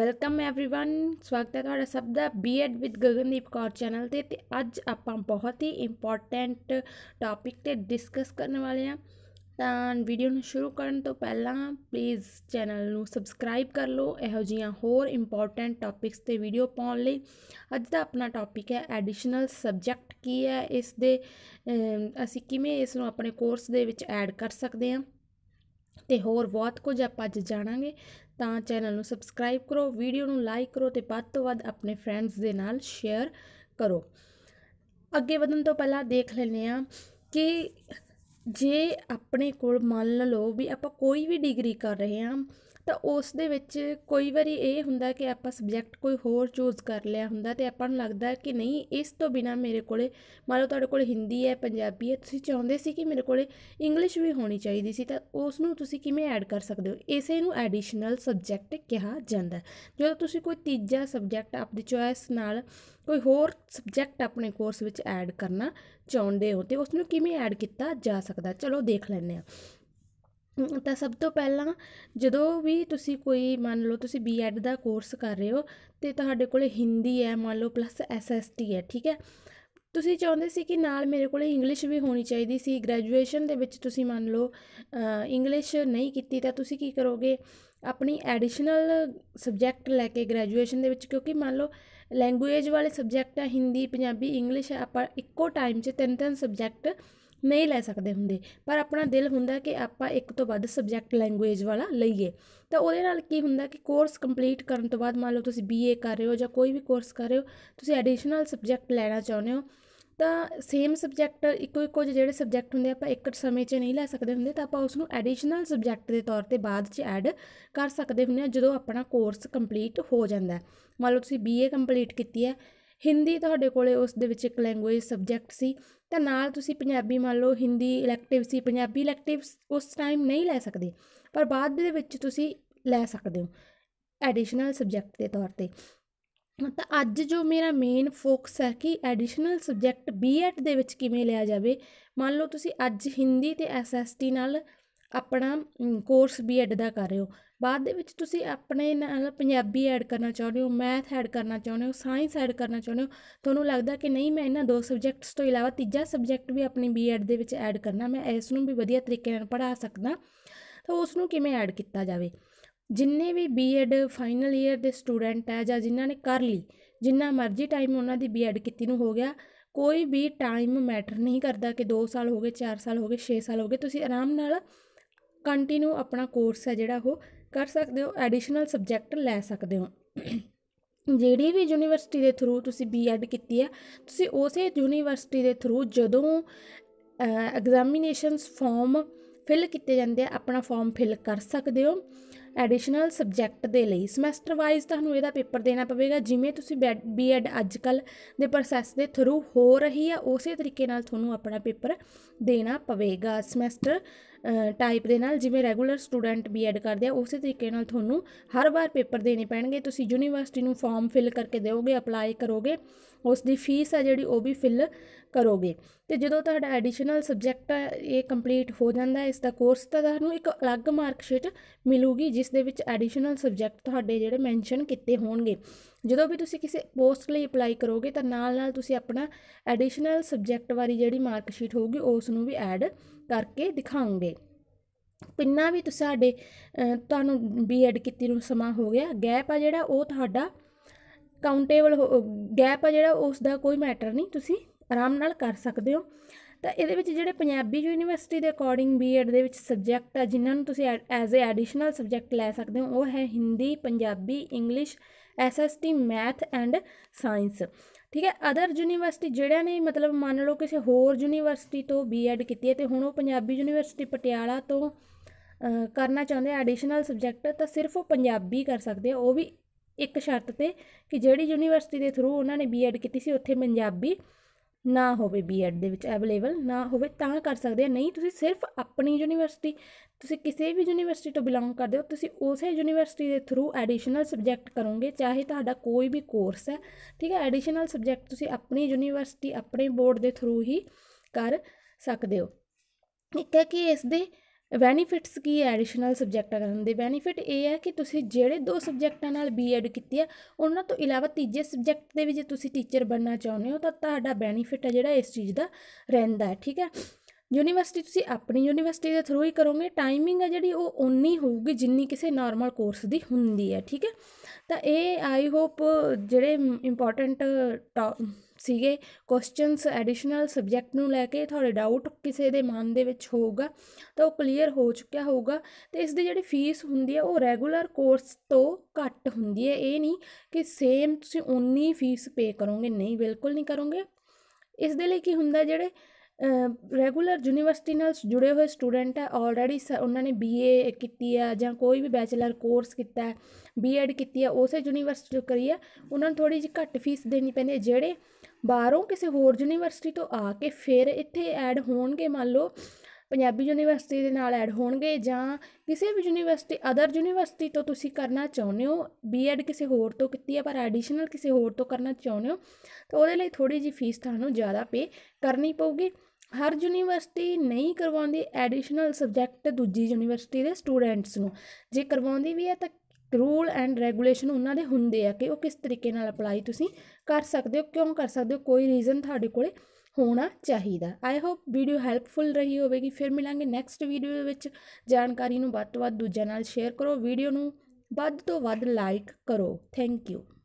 welcome everyone ਸਵਾਗਤ ਹੈ ਤੁਹਾਡਾ ਸਭ ਦਾ B Ed with Gagandeep Kaur channel ਤੇ ਤੇ ਅੱਜ ਆਪਾਂ ਬਹੁਤ ਹੀ ਇੰਪੋਰਟੈਂਟ ਟਾਪਿਕ ਤੇ ਡਿਸਕਸ ਕਰਨ ਵਾਲੇ ਆ ਤਾਂ ਵੀਡੀਓ ਨੂੰ ਸ਼ੁਰੂ ਕਰਨ ਤੋਂ ਪਹਿਲਾਂ ਪਲੀਜ਼ ਚੈਨਲ ਨੂੰ ਸਬਸਕ੍ਰਾਈਬ ਕਰ ਲਓ ਇਹੋ ਜੀਆਂ ਹੋਰ ਇੰਪੋਰਟੈਂਟ ਟਾਪਿਕਸ ਤੇ ਵੀਡੀਓ ਪਾਉਣ ਲਈ ਅੱਜ ਦਾ ਆਪਣਾ ਟਾਪਿਕ ਹੈ ਐਡੀਸ਼ਨਲ ਸਬਜੈਕਟ ਕੀ ਹੈ ਇਸ ਦੇ ਅਸੀਂ ਕਿਵੇਂ ਇਸ ਨੂੰ ਆਪਣੇ ਕੋਰਸ ਦੇ ਵਿੱਚ ਐਡ ਕਰ ਸਕਦੇ ਹਾਂ ਤੇ ਹੋਰ ਬਹੁਤ ਕੁਝ ਆਪਾਂ ਅੱਜ ਜਾਣਾਂਗੇ ਤਾਂ ਚੈਨਲ ਨੂੰ ਸਬਸਕ੍ਰਾਈਬ ਕਰੋ ਵੀਡੀਓ ਨੂੰ ਲਾਈਕ ਕਰੋ ਤੇ ਵੱਧ ਤੋਂ ਵੱਧ ਆਪਣੇ ਫਰੈਂਡਸ ਦੇ ਨਾਲ ਸ਼ੇਅਰ ਕਰੋ ਅੱਗੇ ਵਧਣ ਤੋਂ ਪਹਿਲਾਂ ਦੇਖ ਲੈਨੇ ਆ ਕਿ ਜੇ ਆਪਣੇ ਕੋਲ ਮੰਨ ਲਓ ਵੀ ਆਪਾਂ ਕੋਈ ਵੀ ਡਿਗਰੀ ਕਰ ਰਹੇ ਆ ਤਾਂ ਉਸ ਦੇ ਵਿੱਚ ਕੋਈ ਵਾਰੀ ਇਹ ਹੁੰਦਾ ਕਿ ਆਪਾਂ ਸਬਜੈਕਟ ਕੋਈ ਹੋਰ ਚੂਜ਼ ਕਰ ਲਿਆ ਹੁੰਦਾ ਤੇ ਆਪਾਂ ਨੂੰ ਲੱਗਦਾ ਕਿ ਨਹੀਂ ਇਸ ਤੋਂ ਬਿਨਾ ਮੇਰੇ ਕੋਲੇ ਮੰਨ ਲਓ ਤੁਹਾਡੇ ਕੋਲ ਹਿੰਦੀ ਹੈ ਪੰਜਾਬੀ ਹੈ ਤੁਸੀਂ ਚਾਹੁੰਦੇ ਸੀ ਕਿ ਮੇਰੇ ਕੋਲੇ ਇੰਗਲਿਸ਼ ਵੀ ਹੋਣੀ ਚਾਹੀਦੀ ਸੀ ਤਾਂ ਉਸ ਨੂੰ ਤੁਸੀਂ ਕਿਵੇਂ ਐਡ ਕਰ ਸਕਦੇ ਹੋ ਇਸੇ ਨੂੰ ਐਡੀਸ਼ਨਲ ਸਬਜੈਕਟ ਕਿਹਾ ਜਾਂਦਾ ਜਦੋਂ ਤੁਸੀਂ ਕੋਈ ਤੀਜਾ ਸਬਜੈਕਟ ਆਪਣੀ ਚੁਆਇਸ ਨਾਲ ਕੋਈ ਹੋਰ ਸਬਜੈਕਟ ਆਪਣੇ ਕੋਰਸ ਵਿੱਚ ਐਡ ਕਰਨਾ ਚਾਹੁੰਦੇ ਹੋ ਤੇ ਉਸ ਨੂੰ ਕਿਵੇਂ ਐਡ ਕੀਤਾ ਜਾ ਸਕਦਾ ਚਲੋ ਦੇਖ ਲੈਂਦੇ ਆ ਤਾਂ ਸਭ ਤੋਂ ਪਹਿਲਾਂ ਜਦੋਂ ਵੀ ਤੁਸੀਂ ਕੋਈ ਮੰਨ ਲਓ ਤੁਸੀਂ ਬੀਐਡ ਦਾ ਕੋਰਸ ਕਰ ਰਹੇ ਹੋ ਤੇ ਤੁਹਾਡੇ ਕੋਲੇ ਹਿੰਦੀ ਹੈ ਮੰਨ ਲਓ ਪਲੱਸ ਐਸਐਸਟੀ ਹੈ ਠੀਕ ਹੈ ਤੁਸੀਂ ਚਾਹੁੰਦੇ ਸੀ ਕਿ ਨਾਲ ਮੇਰੇ ਕੋਲੇ ਇੰਗਲਿਸ਼ ਵੀ ਹੋਣੀ ਚਾਹੀਦੀ ਸੀ ਗ੍ਰੈਜੂਏਸ਼ਨ ਦੇ ਵਿੱਚ ਤੁਸੀਂ ਮੰਨ ਲਓ ਇੰਗਲਿਸ਼ ਨਹੀਂ ਕੀਤੀ ਤਾਂ ਤੁਸੀਂ ਕੀ ਕਰੋਗੇ ਆਪਣੀ ਐਡੀਸ਼ਨਲ ਸਬਜੈਕਟ ਲੈ ਕੇ ਗ੍ਰੈਜੂਏਸ਼ਨ ਦੇ ਵਿੱਚ ਕਿਉਂਕਿ ਮੰਨ ਲਓ ਲੈਂਗੁਏਜ ਵਾਲੇ ਸਬਜੈਕਟ ਆ ਹਿੰਦੀ ਪੰਜਾਬੀ ਇੰਗਲਿਸ਼ ਆਪਾਂ ਇੱਕੋ ਟਾਈਮ 'ਚ ਤਿੰਨ ਤਿੰਨ ਸਬਜੈਕਟ ਨਹੀਂ ਲੈ ਸਕਦੇ ਹੁੰਦੇ ਪਰ ਆਪਣਾ ਦਿਲ ਹੁੰਦਾ ਕਿ ਆਪਾਂ ਇੱਕ ਤੋਂ ਵੱਧ ਸਬਜੈਕਟ ਲੈਂਗੁਏਜ ਵਾਲਾ ਲਈਏ ਤਾਂ ਉਹਦੇ ਨਾਲ ਕੀ ਹੁੰਦਾ ਕਿ ਕੋਰਸ ਕੰਪਲੀਟ ਕਰਨ ਤੋਂ ਬਾਅਦ ਮੰਨ ਲਓ ਤੁਸੀਂ ਬੀਏ ਕਰ ਰਹੇ ਹੋ ਜਾਂ ਕੋਈ ਵੀ ਕੋਰਸ ਕਰ ਰਹੇ ਹੋ ਤੁਸੀਂ ਐਡੀਸ਼ਨਲ ਸਬਜੈਕਟ ਲੈਣਾ ਚਾਹੁੰਦੇ ਹੋ ਤਾਂ ਸੇਮ ਸਬਜੈਕਟ ਇੱਕੋ ਇੱਕੋ ਜਿਹੜੇ ਸਬਜੈਕਟ ਹੁੰਦੇ ਆਪਾਂ ਇੱਕ ਸਮੇਂ 'ਚ ਨਹੀਂ ਲੈ ਸਕਦੇ ਹੁੰਦੇ ਤਾਂ ਆਪਾਂ ਉਸ ਨੂੰ ਐਡੀਸ਼ਨਲ ਸਬਜੈਕਟ ਦੇ ਤੌਰ ਤੇ ਬਾਅਦ 'ਚ ਐਡ ਕਰ ਸਕਦੇ ਹੁੰਦੇ ਆ ਜਦੋਂ ਆਪਣਾ ਕੋਰਸ ਕੰਪਲੀਟ ਹੋ ਜਾਂਦਾ ਮੰਨ ਲਓ ਤੁਸੀਂ ਬੀਏ ਕੰਪਲੀਟ ਕੀਤੀ ਹੈ ਹਿੰਦੀ ਤੁਹਾਡੇ ਕੋਲੇ ਉਸ ਦੇ ਵਿੱਚ ਇੱਕ ਲੈਂਗੁਏਜ ਸਬਜੈਕਟ ਸੀ ਤਾਂ ਨਾਲ ਤੁਸੀਂ ਪੰਜਾਬੀ ਮੰਨ ਲਓ ਹਿੰਦੀ ਇਲੈਕਟਿਵ ਸੀ ਪੰਜਾਬੀ ਇਲੈਕਟਿਵ ਉਸ ਟਾਈਮ ਨਹੀਂ ਲੈ ਸਕਦੇ ਪਰ ਬਾਅਦ ਦੇ ਵਿੱਚ ਤੁਸੀਂ ਲੈ ਸਕਦੇ ਹੋ ਐਡੀਸ਼ਨਲ ਸਬਜੈਕਟ ਦੇ ਤੌਰ ਤੇ ਮਤਲਬ ਅੱਜ ਜੋ ਮੇਰਾ ਮੇਨ ਫੋਕਸ ਹੈ ਕਿ ਐਡੀਸ਼ਨਲ ਸਬਜੈਕਟ ਬੀਐਡ ਦੇ ਵਿੱਚ ਕਿਵੇਂ ਲਿਆ ਜਾਵੇ ਮੰਨ ਲਓ ਤੁਸੀਂ ਅੱਜ ਹਿੰਦੀ ਤੇ ਐਸਐਸਟੀ ਨਾਲ ਆਪਣਾ ਕੋਰਸ ਵੀ ਐਡ ਦਾ ਕਰ ਰਹੇ ਹੋ ਬਾਅਦ ਦੇ ਵਿੱਚ ਤੁਸੀਂ ਆਪਣੇ ਨਾਲ ਪੰਜਾਬੀ ਐਡ ਕਰਨਾ ਚਾਹੁੰਦੇ ਹੋ ਮੈਥ ਐਡ ਕਰਨਾ ਚਾਹੁੰਦੇ ਹੋ ਸਾਇੰਸ ਐਡ ਕਰਨਾ ਚਾਹੁੰਦੇ ਹੋ ਤੁਹਾਨੂੰ ਲੱਗਦਾ ਕਿ ਨਹੀਂ ਮੈਂ ਇਹਨਾਂ ਦੋ ਸਬਜੈਕਟਸ ਤੋਂ ਇਲਾਵਾ ਤੀਜਾ ਸਬਜੈਕਟ ਵੀ ਆਪਣੀ ਬੀਐਡ ਦੇ ਵਿੱਚ ਐਡ ਕਰਨਾ ਮੈਂ ਇਸ ਨੂੰ ਵੀ ਵਧੀਆ ਤਰੀਕੇ ਨਾਲ ਪੜ੍ਹਾ ਸਕਦਾ ਤਾਂ ਉਸ ਨੂੰ ਕਿਵੇਂ ਐਡ ਕੀਤਾ ਜਾਵੇ ਜਿੰਨੇ ਵੀ ਬੀਐਡ ਫਾਈਨਲ ਈਅਰ ਦੇ ਸਟੂਡੈਂਟ ਹੈ ਜਾਂ ਜਿਨ੍ਹਾਂ ਨੇ ਕਰ ਲਈ ਜਿੰਨਾ ਮਰਜ਼ੀ ਟਾਈਮ ਉਹਨਾਂ ਦੀ ਬੀਐਡ ਕੀਤੀ ਨੂੰ ਹੋ ਗਿਆ ਕੋਈ ਵੀ ਟਾਈਮ ਮੈਟਰ ਨਹੀਂ ਕਰਦਾ ਕਿ 2 ਸਾਲ ਹੋ ਗਏ 4 ਸਾਲ ਹੋ ਗਏ 6 ਸਾਲ ਹੋ ਗਏ ਤੁਸੀਂ ਆਰਾਮ ਨਾਲ ਕੰਟੀਨਿਊ ਆਪਣਾ ਕੋਰਸ ਹੈ ਜਿਹੜਾ ਉਹ ਕਰ ਸਕਦੇ ਹੋ ਐਡੀਸ਼ਨਲ ਸਬਜੈਕਟ ਲੈ ਸਕਦੇ ਹੋ ਜਿਹੜੀ ਵੀ ਯੂਨੀਵਰਸਿਟੀ ਦੇ ਥਰੂ ਤੁਸੀਂ ਬੀਐਡ ਕੀਤੀ ਹੈ ਤੁਸੀਂ ਉਸੇ ਯੂਨੀਵਰਸਿਟੀ ਦੇ ਥਰੂ ਜਦੋਂ ਐਗਜ਼ਾਮੀਨੇਸ਼ਨਸ ਫਾਰਮ ਫਿਲ ਕੀਤੇ ਜਾਂਦੇ ਆ ਆਪਣਾ ਫਾਰਮ ਫਿਲ ਕਰ ਸਕਦੇ ਹੋ ਐਡੀਸ਼ਨਲ ਸਬਜੈਕਟ ਦੇ ਲਈ ਸਮੈਸਟਰ ਵਾਈਜ਼ ਤੁਹਾਨੂੰ ਇਹਦਾ ਪੇਪਰ ਦੇਣਾ ਪਵੇਗਾ ਜਿਵੇਂ ਤੁਸੀਂ ਬੀਐਡ ਅੱਜਕੱਲ ਦੇ ਪ੍ਰੋਸੈਸ ਦੇ ਥਰੂ ਹੋ ਰਹੀ ਹੈ ਉਸੇ ਤਰੀਕੇ ਨਾਲ ਤੁਹਾਨੂੰ ਆਪਣਾ ਪੇਪਰ ਦੇਣਾ ਪਵੇਗਾ ਸਮੈਸਟਰ ਟਾਈਪ ਦੇ ਨਾਲ ਜਿਵੇਂ ਰੈਗੂਲਰ ਸਟੂਡੈਂਟ ਬੀਐਡ ਕਰਦੇ ਆ ਉਸੇ ਤਰੀਕੇ ਨਾਲ ਤੁਹਾਨੂੰ ਹਰ ਵਾਰ ਪੇਪਰ ਦੇਣੇ ਪੈਣਗੇ ਤੁਸੀਂ ਯੂਨੀਵਰਸਿਟੀ ਨੂੰ ਫਾਰਮ ਫਿਲ ਕਰਕੇ ਦਿਓਗੇ ਅਪਲਾਈ ਕਰੋਗੇ ਉਸ ਦੀ ਫੀਸ ਆ ਜਿਹੜੀ ਉਹ ਵੀ ਫਿਲ ਕਰੋਗੇ ਤੇ ਜਦੋਂ ਤੁਹਾਡਾ ਐਡੀਸ਼ਨਲ ਸਬਜੈਕਟ ਇਹ ਕੰਪਲੀਟ ਹੋ ਜਾਂਦਾ ਇਸ ਦਾ ਕੋਰਸ ਤਾਂ ਤੁਹਾਨੂੰ ਇੱਕ ਅਲੱਗ ਮਾਰਕ ਸ਼ੀਟ ਮਿਲੂਗੀ ਜਿਸ ਦੇ ਵਿੱਚ ਐਡੀਸ਼ਨਲ ਸਬਜੈਕਟ ਤੁਹਾਡੇ ਜਿਹੜੇ ਮੈਂਸ਼ਨ ਕੀਤੇ ਹੋਣਗੇ ਜਦੋਂ ਵੀ ਤੁਸੀਂ ਕਿਸੇ ਪੋਸਟ ਲਈ ਅਪਲਾਈ ਕਰੋਗੇ ਤਾਂ ਨਾਲ ਨਾਲ ਤੁਸੀਂ ਆਪਣਾ ਐਡੀਸ਼ਨਲ ਸਬਜੈਕਟ ਵਾਲੀ ਜਿਹੜੀ ਮਾਰਕ ਸ਼ੀਟ ਹੋਊਗੀ ਉਸ ਨੂੰ ਵੀ ਐਡ ਕਰਕੇ ਦਿਖਾਉਂਗੇ ਪਿੰਨਾ ਵੀ ਤੁਹਾਡੇ ਤੁਹਾਨੂੰ ਬੀਐਡ ਕੀਤੀ ਨੂੰ ਸਮਾਂ ਹੋ ਗਿਆ ਗੈਪ ਆ ਜਿਹੜਾ ਉਹ ਤੁਹਾਡਾ ਕਾਊਂਟੇਬਲ ਗੈਪ ਆ ਜਿਹੜਾ ਉਸ ਦਾ ਕੋਈ ਮੈਟਰ ਨਹੀਂ ਤੁਸੀਂ ਆਰਾਮ ਨਾਲ ਕਰ ਸਕਦੇ ਹੋ ਤਾਂ ਇਹਦੇ ਵਿੱਚ ਜਿਹੜੇ ਪੰਜਾਬੀ ਯੂਨੀਵਰਸਿਟੀ ਦੇ ਅਕੋਰਡਿੰਗ ਬੀਐਡ ਦੇ ਵਿੱਚ ਸਬਜੈਕਟ ਆ ਜਿਨ੍ਹਾਂ ਨੂੰ ਤੁਸੀਂ ਐਜ਼ ਅ ਐਡੀਸ਼ਨਲ ਸਬਜੈਕਟ ਲੈ ਸਕਦੇ ਹੋ ਉਹ ਹੈ Hindi Punjabi English SST math and science ਠੀਕ ਹੈ ਅਦਰ ਯੂਨੀਵਰਸਿਟੀ ਜਿਹੜਿਆਂ ਨੇ ਮਤਲਬ ਮੰਨ ਲਓ ਕਿਸੇ ਹੋਰ ਯੂਨੀਵਰਸਿਟੀ ਤੋਂ ਬੀਐਡ ਕੀਤੀ ਹੈ ਤੇ ਹੁਣ ਉਹ ਪੰਜਾਬੀ ਯੂਨੀਵਰਸਿਟੀ ਪਟਿਆਲਾ ਤੋਂ ਕਰਨਾ ਚਾਹੁੰਦੇ ਆ ਐਡੀਸ਼ਨਲ ਸਬਜੈਕਟ ਤਾਂ ਸਿਰਫ ਉਹ ਪੰਜਾਬੀ ਕਰ ਸਕਦੇ ਆ ਉਹ ਵੀ ਇੱਕ ਸ਼ਰਤ ਤੇ ਕਿ ਜਿਹੜੀ ਯੂਨੀਵਰਸਿਟੀ ਦੇ ਥਰੂ ਉਹਨਾਂ ਨੇ ਬੀਐਡ ਕੀਤੀ ਸੀ ਉੱਥੇ ਪੰਜਾਬੀ ਨਾ ਹੋਵੇ ਬੀਐਡ ਦੇ ਵਿੱਚ ਅਵੇਲੇਬਲ ਨਾ ਹੋਵੇ ਤਾਂ ਕਰ ਸਕਦੇ ਆ ਨਹੀਂ ਤੁਸੀਂ ਸਿਰਫ ਆਪਣੀ ਯੂਨੀਵਰਸਿਟੀ ਤੁਸੀਂ ਕਿਸੇ ਵੀ ਯੂਨੀਵਰਸਿਟੀ ਤੋਂ ਬਿਲੋਂਗ ਕਰਦੇ ਹੋ ਤੁਸੀਂ ਉਸੇ ਯੂਨੀਵਰਸਿਟੀ ਦੇ ਥਰੂ ਐਡੀਸ਼ਨਲ ਸਬਜੈਕਟ ਕਰੋਗੇ ਚਾਹੇ ਤੁਹਾਡਾ ਕੋਈ ਵੀ ਕੋਰਸ ਹੈ ਠੀਕ ਹੈ ਐਡੀਸ਼ਨਲ ਸਬਜੈਕਟ ਤੁਸੀਂ ਆਪਣੀ ਯੂਨੀਵਰਸਿਟੀ ਆਪਣੇ ਬੋਰਡ ਦੇ ਥਰੂ ਹੀ ਕਰ ਸਕਦੇ ਹੋ ਇੱਕ ਹੈ ਕਿ ਇਸ ਦੇ ਬੈਨੀਫਿਟਸ ਕੀ ਹੈ ਐਡੀਸ਼ਨਲ ਸਬਜੈਕਟ ਕਰਨ ਦੇ ਬੈਨੀਫਿਟ ਇਹ ਹੈ ਕਿ ਤੁਸੀਂ ਜਿਹੜੇ ਦੋ ਸਬਜੈਕਟਾਂ ਨਾਲ ਬੀਐਡ ਕੀਤੀ ਹੈ ਉਹਨਾਂ ਤੋਂ ਇਲਾਵਾ ਤੀਜੇ ਸਬਜੈਕਟ ਦੇ ਵੀ ਜੇ ਤੁਸੀਂ ਟੀਚਰ ਬਣਨਾ ਚਾਹੁੰਦੇ ਹੋ ਤਾਂ ਤੁਹਾਡਾ ਬੈਨੀਫਿਟ ਹੈ ਜਿਹੜਾ ਇਸ ਚੀਜ਼ ਦਾ ਰਹਿੰਦਾ ਹੈ ਠੀਕ ਹੈ ਯੂਨੀਵਰਸਿਟੀ ਤੁਸੀਂ ਆਪਣੀ ਯੂਨੀਵਰਸਿਟੀ ਦੇ ਥਰੂ ਹੀ ਕਰੋਗੇ ਟਾਈਮਿੰਗ ਹੈ ਜਿਹੜੀ ਉਹ ਓਨੀ ਹੋਊਗੀ ਜਿੰਨੀ ਕਿਸੇ ਨਾਰਮਲ ਕੋਰਸ ਦੀ ਹੁੰਦੀ ਹੈ ਠੀਕ ਹੈ ਤਾਂ ਇਹ ਆਈ ਹੋਪ ਜਿਹੜੇ ਇੰਪੋਰਟੈਂਟ ਸੀਗੇ ਕੁਐਸਚਨਸ ਐਡੀਸ਼ਨਲ ਸਬਜੈਕਟ ਨੂੰ ਲੈ ਕੇ ਤੁਹਾਡੇ ਡਾਊਟ ਕਿਸੇ ਦੇ ਮਨ ਦੇ ਵਿੱਚ ਹੋਊਗਾ ਤਾਂ ਉਹ ਕਲੀਅਰ ਹੋ ਚੁੱਕਿਆ ਹੋਊਗਾ ਤੇ ਇਸ ਦੀ ਜਿਹੜੀ ਫੀਸ ਹੁੰਦੀ ਹੈ ਉਹ ਰੈਗੂਲਰ ਕੋਰਸ ਤੋਂ ਘੱਟ ਹੁੰਦੀ ਹੈ ਇਹ ਨਹੀਂ ਕਿ ਸੇਮ ਤੁਸੀਂ ਉਨੀ ਫੀਸ ਪੇ ਕਰੋਗੇ ਨਹੀਂ ਬਿਲਕੁਲ ਨਹੀਂ ਕਰੋਗੇ ਇਸ ਦੇ ਲਈ ਕੀ ਹੁੰਦਾ ਜਿਹੜੇ ਰੈਗੂਲਰ ਯੂਨੀਵਰਸਿਟੀ ਨਾਲ ਜੁੜੇ ਹੋਏ ਸਟੂਡੈਂਟ ਹੈ ਆਲਰੇਡੀ ਉਹਨਾਂ ਨੇ ਬੀਏ ਕੀਤੀ ਆ ਜਾਂ ਕੋਈ ਵੀ ਬੈਚਲਰ ਕੋਰਸ ਕੀਤਾ ਹੈ ਬੀਐਡ ਕੀਤੀ ਆ ਉਸੇ ਯੂਨੀਵਰਸਿਟੀ ਤੋਂ ਕਰੀ ਆ ਉਹਨਾਂ ਨੂੰ ਥੋੜੀ ਜਿਹੀ ਘੱਟ ਫੀਸ ਦੇਣੀ ਪੈਂਦੀ ਹੈ ਜਿਹੜੇ ਬਾਹਰੋਂ ਕਿਸੇ ਹੋਰ ਯੂਨੀਵਰਸਿਟੀ ਤੋਂ ਆ ਕੇ ਫਿਰ ਇੱਥੇ ਐਡ ਹੋਣਗੇ ਮੰਨ ਲਓ ਪੰਜਾਬੀ ਯੂਨੀਵਰਸਿਟੀ ਦੇ ਨਾਲ ਐਡ ਹੋਣਗੇ ਜਾਂ ਕਿਸੇ ਵੀ ਯੂਨੀਵਰਸਿਟੀ ਅਦਰ ਯੂਨੀਵਰਸਿਟੀ ਤੋਂ ਤੁਸੀਂ ਕਰਨਾ ਚਾਹੁੰਦੇ ਹੋ ਬੀਐਡ ਕਿਸੇ ਹੋਰ ਤੋਂ ਕੀਤੀ ਹੈ ਪਰ ਐਡੀਸ਼ਨਲ ਕਿਸੇ ਹੋਰ ਤੋਂ ਕਰਨਾ ਚਾਹੁੰਦੇ ਹੋ ਤਾਂ ਉਹਦੇ ਲਈ ਥੋੜੀ ਜੀ ਫੀਸ ਤੁਹਾਨੂੰ ਜ਼ਿਆਦਾ ਪੇ ਕਰਨੀ ਪਊਗੀ ਹਰ ਯੂਨੀਵਰਸਿਟੀ ਨਹੀਂ ਕਰਵਾਉਂਦੀ ਐਡੀਸ਼ਨਲ ਸਬਜੈਕਟ ਦੂਜੀ ਯੂਨੀਵਰਸਿਟੀ ਦੇ ਸਟੂਡੈਂਟਸ ਨੂੰ ਜੇ ਕਰਵਾਉਂਦੀ ਵੀ ਹੈ ਤਾਂ ਰੂਲ ਐਂਡ ਰੈਗੂਲੇਸ਼ਨ ਉਹਨਾਂ ਦੇ ਹੁੰਦੇ ਆ ਕਿ ਉਹ ਕਿਸ ਤਰੀਕੇ ਨਾਲ ਅਪਲਾਈ ਤੁਸੀਂ ਕਰ ਸਕਦੇ ਹੋ ਕਿਉਂ ਕਰ ਸਕਦੇ ਹੋ ਕੋਈ ਰੀਜ਼ਨ ਤੁਹਾਡੇ ਕੋਲੇ ਹੋਣਾ ਚਾਹੀਦਾ ਆਈ ਹੋਪ ਵੀਡੀਓ ਹੈਲਪਫੁਲ ਰਹੀ ਹੋਵੇਗੀ ਫਿਰ ਮਿਲਾਂਗੇ ਨੈਕਸਟ ਵੀਡੀਓ ਵਿੱਚ ਜਾਣਕਾਰੀ ਨੂੰ ਵੱਧ ਤੋਂ ਵੱਧ ਦੂਜਿਆਂ ਨਾਲ ਸ਼ੇਅਰ ਕਰੋ ਵੀਡੀਓ ਨੂੰ ਵੱਧ ਤੋਂ ਵੱਧ ਲਾਈਕ ਕਰੋ ਥੈਂਕ ਯੂ